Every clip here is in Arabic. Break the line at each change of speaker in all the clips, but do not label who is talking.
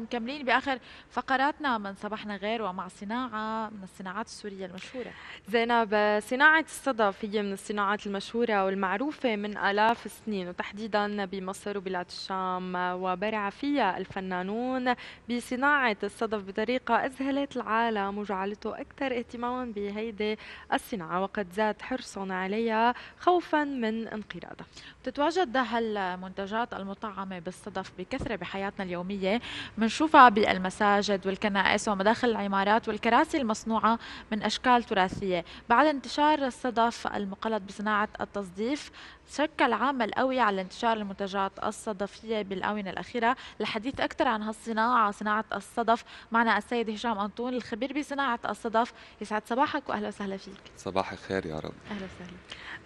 مكملين باخر فقراتنا من صباحنا غير ومع صناعه من الصناعات السوريه المشهوره.
زينب صناعه الصدف هي من الصناعات المشهوره والمعروفه من الاف السنين وتحديدا بمصر وبلاد الشام وبرع فيها الفنانون بصناعه الصدف بطريقه اذهلت العالم وجعلته اكثر اهتماما
بهيدي الصناعه وقد زاد حرصهم عليها خوفا من انقراضها. تتواجد هالمنتجات المطعمه بالصدف بكثره بحياتنا اليوميه من منشوفها بالمساجد والكنائس ومداخل العمارات والكراسي المصنوعة من أشكال تراثية بعد انتشار الصدف المقلد بصناعة التصديف شكل عامل قوي على انتشار المنتجات الصدفية بالآونة الأخيرة لحديث أكثر عن هالصناعة صناعة الصدف معنا السيد هشام أنطون الخبير بصناعة الصدف يسعد صباحك وأهلا وسهلا فيك
صباح الخير يا رب
أهلا وسهلا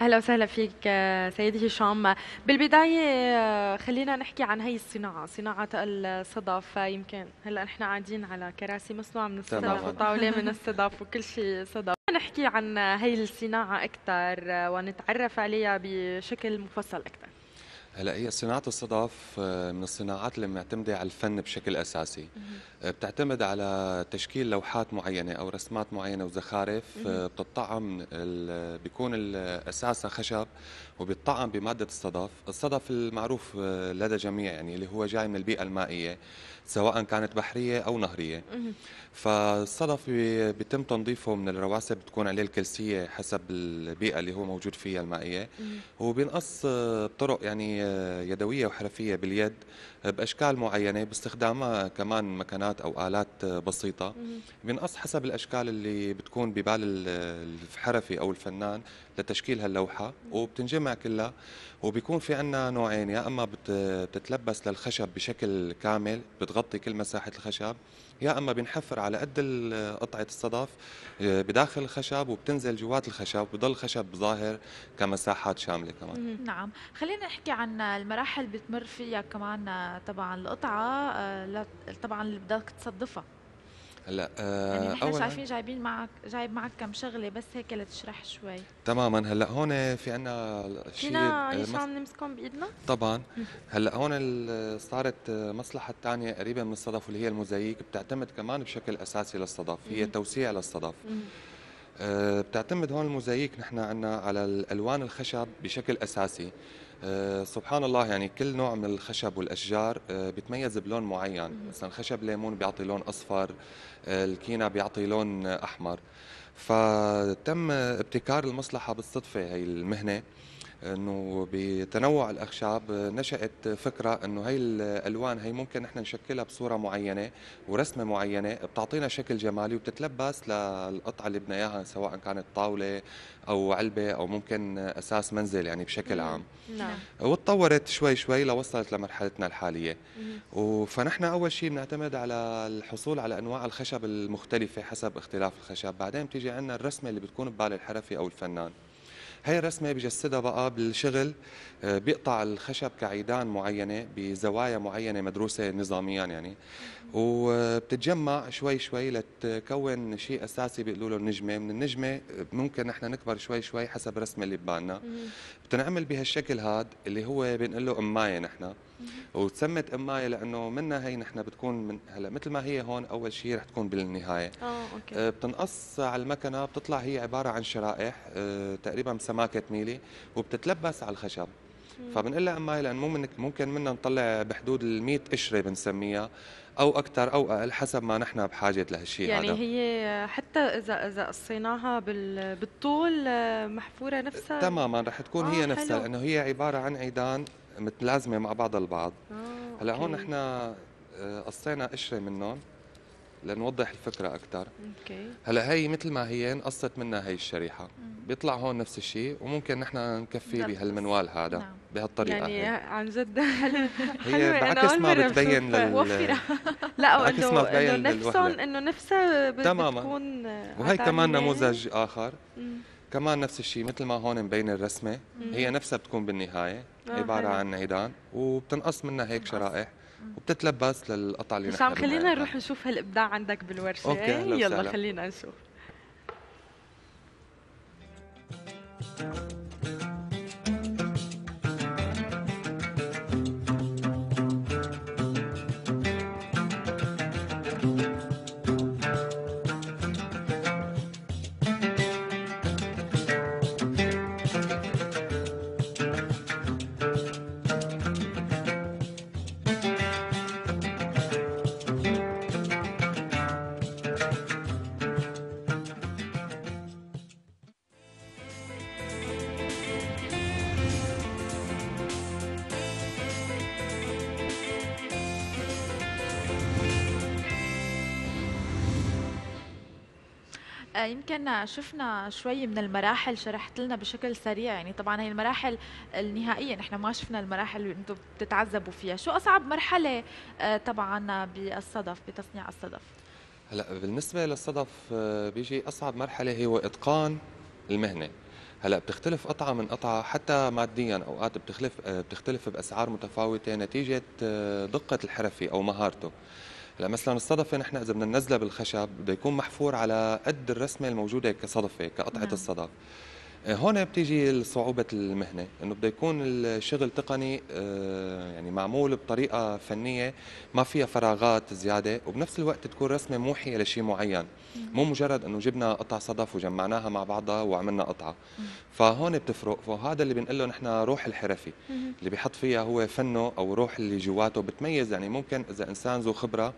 أهلا وسهلا فيك آه، سيدي هشام
بالبداية آه، خلينا نحكي عن هي الصناعة صناعة الصدف يمكن هلا نحن قاعدين على كراسي مصنوعه من الصدف وطاوله من الصدف وكل شيء صدف نحكي عن هي الصناعه اكثر ونتعرف عليها بشكل مفصل اكثر
هلا هي صناعه الصدف آه، من الصناعات اللي معتمده على الفن بشكل اساسي آه، بتعتمد على تشكيل لوحات معينه او رسمات معينه وزخارف آه، بتطعم بيكون اساسها خشب وبيطعم بماده الصدف الصدف المعروف لدى جميع يعني اللي هو جاي من البيئه المائيه سواء كانت بحريه او نهريه فالصدف بيتم تنظيفه من الرواسب بتكون عليه الكلسيه حسب البيئه اللي هو موجود فيها المائيه وبينقص بطرق يعني يدوية وحرفية باليد باشكال معينه باستخدام كمان مكنات او الات بسيطه بنقص حسب الاشكال اللي بتكون ببال الحرفي او الفنان لتشكيل هاللوحه وبتنجمع كلها وبيكون في عندنا نوعين يا اما بتتلبس للخشب بشكل كامل بتغطي كل مساحه الخشب يا اما بنحفر على قد قطعه الصدف آه، بداخل الخشب وبتنزل جوات الخشب وبضل الخشب ظاهر كمساحات شامله كمان
نعم خلينا نحكي عن المراحل بتمر فيها كمان آه، طبعا القطعه آه، طبعا اللي بدك تصدفها
هلا آه يعني نحن مش عارفين
جايبين معك جايب معك كم شغله بس هيك لتشرح شوي
تماما هلا هون في عنا شيء فينا ليش آه، عم
نمسكهم بايدنا؟
طبعا هلا هون صارت آه، مصلحه ثانيه قريبه من الصدف واللي هي الموزاييك بتعتمد كمان بشكل اساسي للصدف هي توسيع للصدف آه بتعتمد هون الموزاييك نحن عنا على الالوان الخشب بشكل اساسي آه، سبحان الله يعني كل نوع من الخشب والاشجار آه، بتميز بلون معين مثلا خشب ليمون بيعطي لون اصفر آه، الكينا بيعطي لون احمر فتم ابتكار المصلحه بالصدفه هي المهنه انه بتنوع الاخشاب نشات فكره انه هي الالوان هي ممكن نحن نشكلها بصوره معينه ورسمه معينه بتعطينا شكل جمالي وبتتلبس للقطعه اللي بدنا اياها سواء كانت طاوله او علبه او ممكن اساس منزل يعني بشكل عام نعم وتطورت شوي شوي لوصلت لمرحلتنا الحاليه فنحن اول شيء بنعتمد على الحصول على انواع الخشب المختلفه حسب اختلاف الخشب بعدين بتيجي عندنا الرسمه اللي بتكون ببال الحرفي او الفنان هاي الرسمه بجسدها بقى بالشغل آه، بيقطع الخشب كعيدان معينه بزوايا معينه مدروسه نظاميا يعني وبتتجمع شوي شوي لتكون شيء اساسي بيقولوا له النجمه من النجمه آه، ممكن نحن نكبر شوي شوي حسب رسمه اللي ببالنا بتنعمل بهالشكل هذا اللي هو بنقول له امايه نحن وتسمت اماي لانه منها هي نحن بتكون من هلا مثل ما هي هون اول شيء رح تكون بالنهايه اه اوكي آه، بتنقص على المكنه بتطلع هي عباره عن شرائح آه، تقريبا سماكه ميلي وبتتلبس على الخشب فبنقول لها اماي لان مو ممكن منا نطلع بحدود ال 100 قشره بنسميها او اكثر او اقل حسب ما نحن بحاجه لهالشيء يعني هذا
هي حتى اذا اذا قصيناها بالطول آه، محفوره نفسها تماما
رح تكون آه هي نفسها لانه هي عباره عن عيدان متلازمه مع بعض البعض آه، هلا هون نحن آه، قصينا قشره منهم لنوضح الفكره اكثر اوكي هلا هي مثل ما هي انقصت منها هي الشريحه مم. بيطلع هون نفس الشيء وممكن نحن نكفيه بهالمنوال هذا نعم. بهالطريقه يعني هي.
عن جد حلو هي بعكس ما بتبين لل لا انه نفسهم انه نفسها تماما بتكون آه، وهي كمان نموذج
اخر مم. كمان نفس الشيء مثل ما هون مبين الرسمه مم. هي نفسها بتكون بالنهايه آه، عباره حلو. عن عيدان وبتنقص منها هيك شرائح وبتتلبس للقطع اللي نحن عم خلينا
نروح نشوف هالابداع عندك بالورشه أوكي إيه، يلا خلينا نشوف
آه، يمكن شفنا شوي من المراحل شرحت لنا بشكل سريع يعني طبعا هي المراحل النهائية نحن ما شفنا المراحل اللي انتم بتتعذبوا فيها شو أصعب مرحلة آه، طبعا بالصدف بتصنيع الصدف
هلا بالنسبة للصدف آه، بيجي أصعب مرحلة هو إتقان المهنة هلا بتختلف قطعة من قطعة حتى ماديا أوقات بتختلف بتختلف بأسعار متفاوتة نتيجة دقة الحرفي أو مهارته هلا مثلا الصدفه نحن اذا بدنا ننزلها بالخشب بده يكون محفور على قد الرسمه الموجوده كصدفه كقطعه نعم. الصدف هون بتيجي صعوبة المهنة انه بده يكون الشغل تقني آه، يعني معمول بطريقة فنية ما فيها فراغات زيادة وبنفس الوقت تكون رسمة موحية لشيء معين مو مجرد انه جبنا قطع صدف وجمعناها مع بعضها وعملنا قطعة فهون بتفرق فهذا اللي بنقله نحن روح الحرفي اللي بيحط فيها هو فنه او روح اللي جواته بتميز يعني ممكن اذا انسان ذو خبرة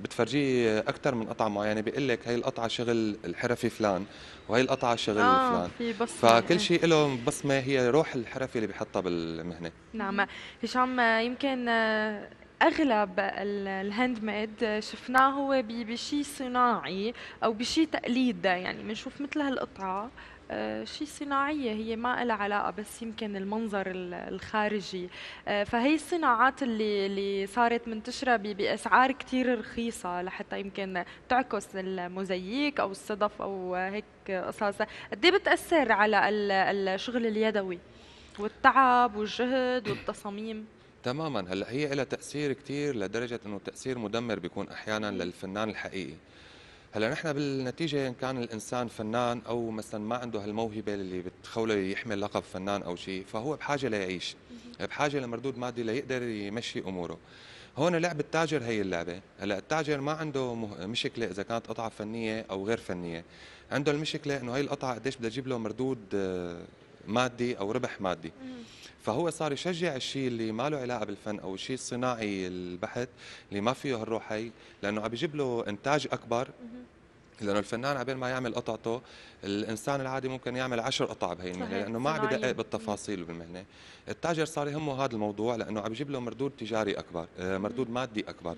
بتفرجيه اكثر من قطعه معينه بيقول لك هي القطعه شغل الحرفي فلان وهي القطعه شغل آه فلان في بصمة فكل شيء له بصمه هي روح الحرفي اللي بيحطها بالمهنه
نعم هشام يمكن اغلب الهاند ميد شفناه هو بشيء صناعي او بشيء تقليد يعني بنشوف مثل هالقطعه آه، شيء صناعية هي ما لها علاقة بس يمكن المنظر الخارجي آه، فهي الصناعات اللي اللي صارت منتشرة بأسعار كثير رخيصة لحتى يمكن تعكس المزيك أو الصدف أو هيك قصص قد إيه بتأثر على الشغل اليدوي والتعب والجهد والتصاميم
تماما هلا هي لها تاثير كثير لدرجه انه تاثير مدمر بيكون احيانا للفنان الحقيقي هلا نحن بالنتيجه ان كان الانسان فنان او مثلا ما عنده هالموهبه اللي بتخوله يحمل لقب فنان او شيء فهو بحاجه ليعيش بحاجه لمردود مادي ليقدر يمشي اموره هون لعب التاجر هي اللعبه هلا التاجر ما عنده مشكله اذا كانت قطعه فنيه او غير فنيه عنده المشكله انه هاي القطعه قديش بدها تجيب له مردود آه، مادي او ربح مادي فهو صار يشجع الشيء اللي ما له علاقه بالفن او الشيء الصناعي البحث اللي ما فيه هالروح هي لانه عم يجيب له انتاج اكبر لانه الفنان عبين ما يعمل قطعته الانسان العادي ممكن يعمل عشر قطع بهي المهنه لانه ما عم بدقق بالتفاصيل بالمهنه التاجر صار يهمه هذا الموضوع لانه عم يجيب له مردود تجاري اكبر آه، مردود مادي اكبر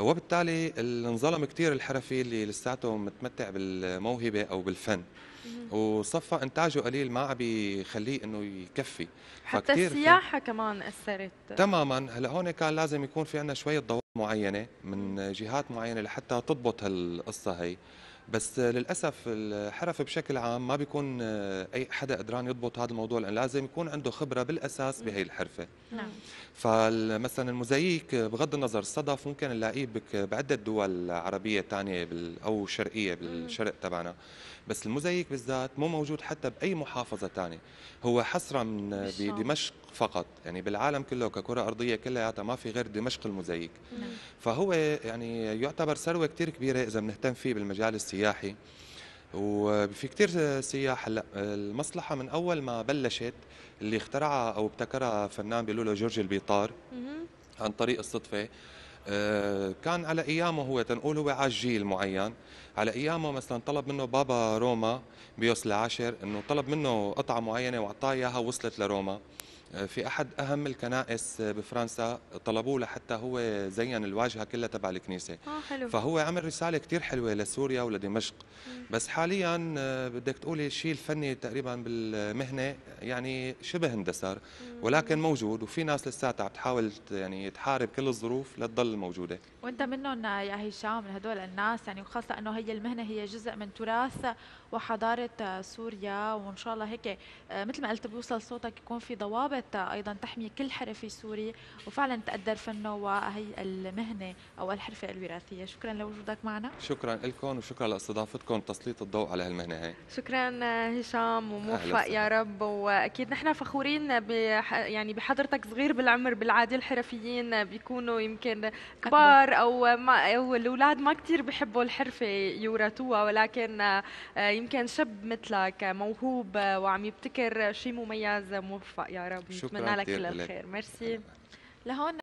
وبالتالي انظلم كثير الحرفي اللي لساته متمتع بالموهبه او بالفن وصفى انتاجه قليل ما عم بيخليه انه يكفي حتى السياحه
في... كمان اثرت
تماما هلا هون كان لازم يكون في عندنا شويه ضوابط معينه من جهات معينه لحتى تضبط هالقصه هي بس للاسف الحرف بشكل عام ما بيكون آه، اي حدا قدران يضبط هذا الموضوع لان لازم يكون عنده خبره بالاساس نعم. بهي الحرفه نعم فمثلا المزيك آه، بغض النظر الصدف ممكن نلاقيه بعده دول عربيه ثانيه او شرقيه بالشرق تبعنا بس المزيك بالذات مو موجود حتى باي محافظه ثانيه هو حصرا آه، بدمشق فقط يعني بالعالم كله ككره ارضيه كلياتها ما في غير دمشق المزيك نعم. فهو يعني يعتبر ثروه كثير كبيره اذا بنهتم فيه بالمجال السياسي السياحي وفي كتير سياح هلا المصلحة من أول ما بلشت اللي اخترعها أو ابتكرها فنان بيقولوا له جورج البيطار عن طريق الصدفة آه، كان على ايامه هو تنقول هو جيل معين على ايامه مثلا طلب منه بابا روما بيوس العاشر انه طلب منه قطعه معينه واعطاه اياها وصلت لروما في احد اهم الكنائس بفرنسا طلبوه لحتى هو زين الواجهه كلها تبع الكنيسه آه حلو. فهو عمل رساله كثير حلوه لسوريا ولدمشق بس حاليا آه، بدك تقولي الشيء الفني تقريبا بالمهنه يعني شبه اندثر ولكن موجود وفي ناس لساتها عم تحاول يعني تحارب كل الظروف لتضل موجوده
وانت منهم آه، يا هشام من هدول الناس يعني وخاصه انه هي المهنه هي جزء من تراث وحضاره آه، سوريا وان شاء الله هيك مثل ما قلت بيوصل صوتك يكون في ضوابط قدرت ايضا تحمي كل حرفي سوري وفعلا تقدر فنه وهي المهنه او الحرفه الوراثيه شكرا لوجودك معنا
شكرا لكم وشكرا لاستضافتكم وتسليط الضوء على هالمهنه هي
شكرا آه، هشام وموفق يا رب واكيد نحن فخورين بح يعني بحضرتك صغير بالعمر بالعاده الحرفيين بيكونوا يمكن كبار او ما او الاولاد ما كثير بحبوا الحرفه يورثوها ولكن آه، يمكن شب مثلك موهوب آه، وعم يبتكر شيء مميز موفق يا رب شكرا لك كل الخير ميرسي لهون